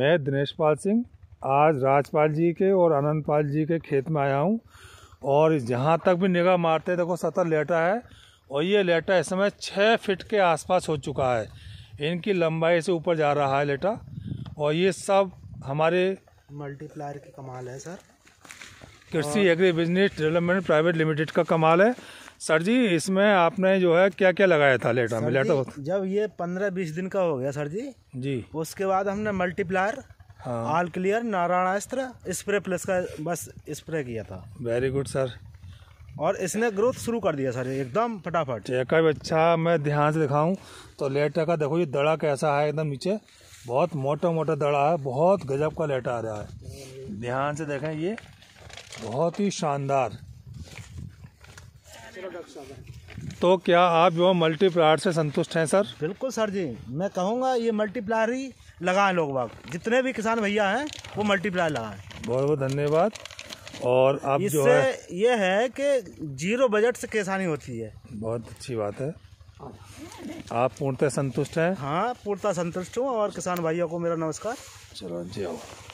मैं दिनेश पाल सिंह आज राजपाल जी के और अनंत पाल जी के खेत में आया हूँ और जहाँ तक भी निगाह मारते देखो सतर लेटा है और ये लेटा इस समय छः फिट के आसपास हो चुका है इनकी लंबाई से ऊपर जा रहा है लेटा और ये सब हमारे मल्टीप्लायर की कमाल है sir Krishi agri business development private limited का कमाल है सर जी इसमें आपने जो है क्या क्या लगाया था लेटा में लेटा जब ये पंद्रह बीस दिन का हो गया सर जी जी उसके बाद हमने मल्टीप्लायर हाँ। All clear Narayanastra spray plus का बस स्प्रे किया था वेरी गुड सर और इसने ग्रोथ शुरू कर दिया सर एकदम फटाफट चेका अच्छा मैं ध्यान से दिखाऊं तो लेटा का देखो ये दड़ा कैसा है एकदम नीचे बहुत मोटा मोटा दड़ा है बहुत गजब का लेटा आ रहा है ध्यान से देखें ये बहुत ही शानदार तो क्या आप जो मल्टीप्लायर से संतुष्ट हैं सर बिल्कुल सर जी मैं कहूँगा ये मल्टीप्लायर ही लगाएं लोग बाग जितने भी किसान भैया हैं वो मल्टीप्लायर लगाएं बहुत बहुत धन्यवाद और आप जो है ये है कि जीरो बजट से किसानी होती है बहुत अच्छी बात है आप पूर्णतः संतुष्ट हैं हाँ पूर्णतः संतुष्ट हूँ और किसान भाइयों को मेरा नमस्कार चलो जी